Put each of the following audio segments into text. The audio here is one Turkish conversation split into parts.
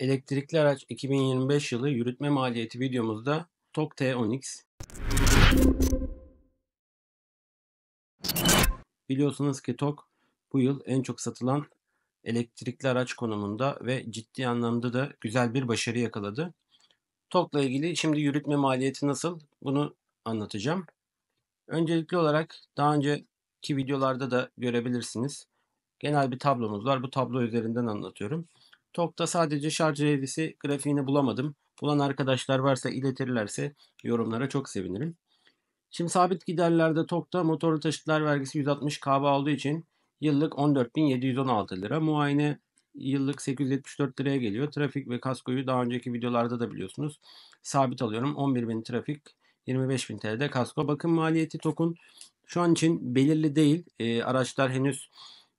Elektrikli araç 2025 yılı yürütme maliyeti videomuzda TOK T10X Biliyorsunuz ki TOK bu yıl en çok satılan elektrikli araç konumunda ve ciddi anlamda da güzel bir başarı yakaladı. TOK'la ilgili şimdi yürütme maliyeti nasıl bunu anlatacağım. Öncelikli olarak daha önceki videolarda da görebilirsiniz. Genel bir tablomuz var. Bu tablo üzerinden anlatıyorum. Tokta sadece şarj eğrisi grafiğini bulamadım. Bulan arkadaşlar varsa iletirlerse yorumlara çok sevinirim. Şimdi sabit giderlerde TOK'ta motorlu taşıtlar vergisi 160 KB olduğu için yıllık 14.716 lira. Muayene yıllık 874 liraya geliyor. Trafik ve kaskoyu daha önceki videolarda da biliyorsunuz. Sabit alıyorum. 11.000 trafik, 25.000 TL'de kasko. Bakın maliyeti TOK'un şu an için belirli değil. E, araçlar henüz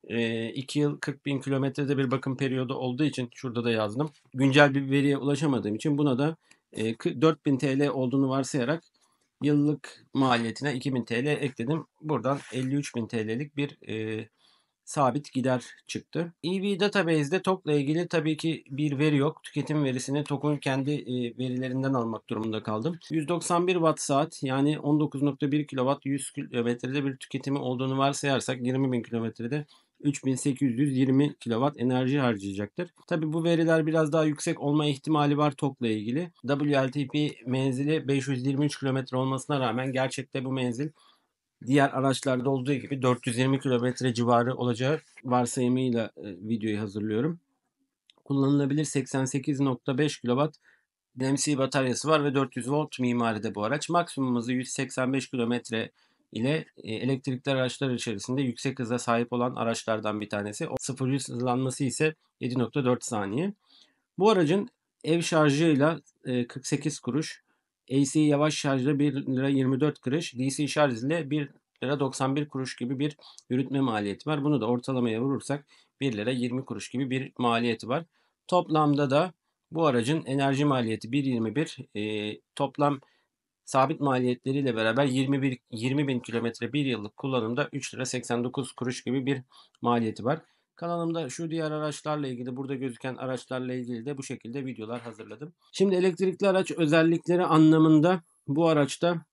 2 yıl 40 bin kilometrede bir bakım periyodu olduğu için şurada da yazdım. Güncel bir veriye ulaşamadığım için buna da 4000 TL olduğunu varsayarak yıllık maliyetine 2000 TL ekledim. Buradan 53.000 TL'lik bir e, sabit gider çıktı. EV Database'de TOK'la ilgili tabii ki bir veri yok. Tüketim verisini TOK'un kendi e, verilerinden almak durumunda kaldım. 191 watt saat yani 19.1 kW 100 kilometrede bir tüketimi olduğunu varsayarsak 20.000 kilometrede 3820 kW enerji harcayacaktır. Tabi bu veriler biraz daha yüksek olma ihtimali var TOK'la ilgili. WLTP menzili 523 km olmasına rağmen gerçekte bu menzil diğer araçlarda olduğu gibi 420 km civarı olacağı varsayımıyla e, videoyu hazırlıyorum. Kullanılabilir 88.5 kW DMC bataryası var ve 400 volt mimaride bu araç. Maksimum 185 kilometre ile e, elektrikli araçlar içerisinde yüksek hıza sahip olan araçlardan bir tanesi. O 0-100 hızlanması ise 7.4 saniye. Bu aracın ev şarjıyla 48 e, kuruş, AC yavaş şarjla 1 lira 24 kuruş, DC şarj ile 1 lira 91 kuruş gibi bir yürütme maliyeti var. Bunu da ortalamaya vurursak 1 lira 20 kuruş gibi bir maliyeti var. Toplamda da bu aracın enerji maliyeti 1.21 e, toplam sabit maliyetleriyle beraber 21 20 bin kilometre bir yıllık kullanımda 3 lira 89 kuruş gibi bir maliyeti var. Kanalımda şu diğer araçlarla ilgili burada gözüken araçlarla ilgili de bu şekilde videolar hazırladım. Şimdi elektrikli araç özellikleri anlamında bu araçta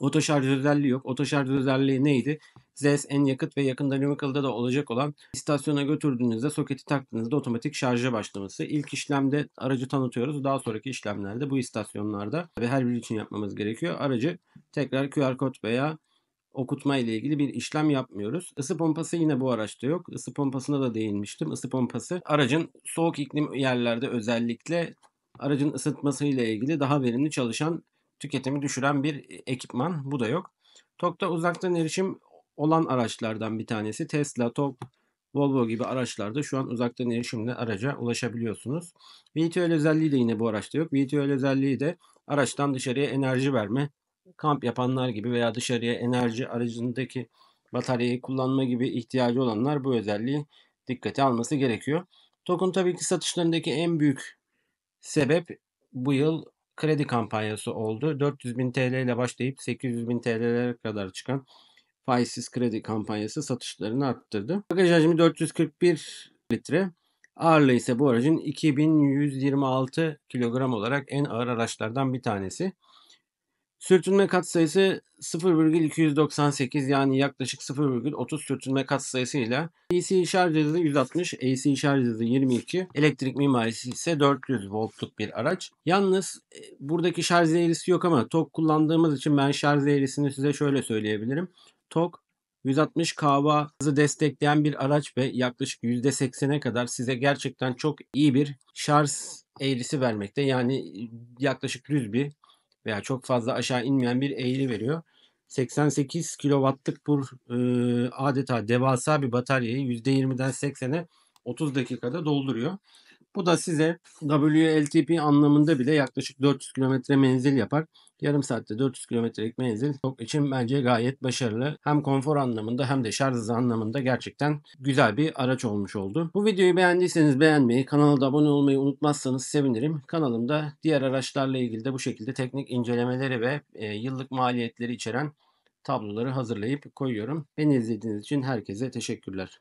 Oto özelliği yok. Oto özelliği neydi? ZES en yakıt ve yakında Lumical'da da olacak olan istasyona götürdüğünüzde soketi taktığınızda otomatik şarja başlaması. İlk işlemde aracı tanıtıyoruz. Daha sonraki işlemlerde bu istasyonlarda ve her biri için yapmamız gerekiyor. Aracı tekrar QR kod veya okutma ile ilgili bir işlem yapmıyoruz. Isı pompası yine bu araçta yok. Isı pompasına da değinmiştim. Isı pompası aracın soğuk iklim yerlerde özellikle aracın ısıtması ile ilgili daha verimli çalışan tüketimi düşüren bir e, ekipman. Bu da yok. TOGG uzaktan erişim olan araçlardan bir tanesi. Tesla, Tok, Volvo gibi araçlarda şu an uzaktan erişimle araca ulaşabiliyorsunuz. VTOL özelliği de yine bu araçta yok. VTOL özelliği de araçtan dışarıya enerji verme, kamp yapanlar gibi veya dışarıya enerji aracındaki bataryayı kullanma gibi ihtiyacı olanlar bu özelliği dikkate alması gerekiyor. Tok'un tabii ki satışlarındaki en büyük sebep bu yıl kredi kampanyası oldu. 400 bin TL ile başlayıp 800 bin TL'lere kadar çıkan faizsiz kredi kampanyası satışlarını arttırdı. Bagaj hacmi 441 litre. Ağırlığı ise bu aracın 2126 kilogram olarak en ağır araçlardan bir tanesi. Sürtünme katsayısı 0,298 yani yaklaşık 0,30 sürtünme katsayısı ile DC şarj hızı 160, AC şarj hızı 22, elektrik mimarisi ise 400 voltluk bir araç. Yalnız e, buradaki şarj eğrisi yok ama TOK kullandığımız için ben şarj eğrisini size şöyle söyleyebilirim. TOK 160 kW hızı destekleyen bir araç ve yaklaşık %80'e kadar size gerçekten çok iyi bir şarj eğrisi vermekte. Yani e, yaklaşık düz bir veya çok fazla aşağı inmeyen bir eğri veriyor. 88 kW'lık bu e, adeta devasa bir bataryayı %20'den 80'e 30 dakikada dolduruyor. Bu da size WLTP anlamında bile yaklaşık 400 kilometre menzil yapar. Yarım saatte 400 kilometrelik menzil çok için bence gayet başarılı. Hem konfor anlamında hem de şarj hızı anlamında gerçekten güzel bir araç olmuş oldu. Bu videoyu beğendiyseniz beğenmeyi, kanala da abone olmayı unutmazsanız sevinirim. Kanalımda diğer araçlarla ilgili de bu şekilde teknik incelemeleri ve e, yıllık maliyetleri içeren tabloları hazırlayıp koyuyorum. Beni izlediğiniz için herkese teşekkürler.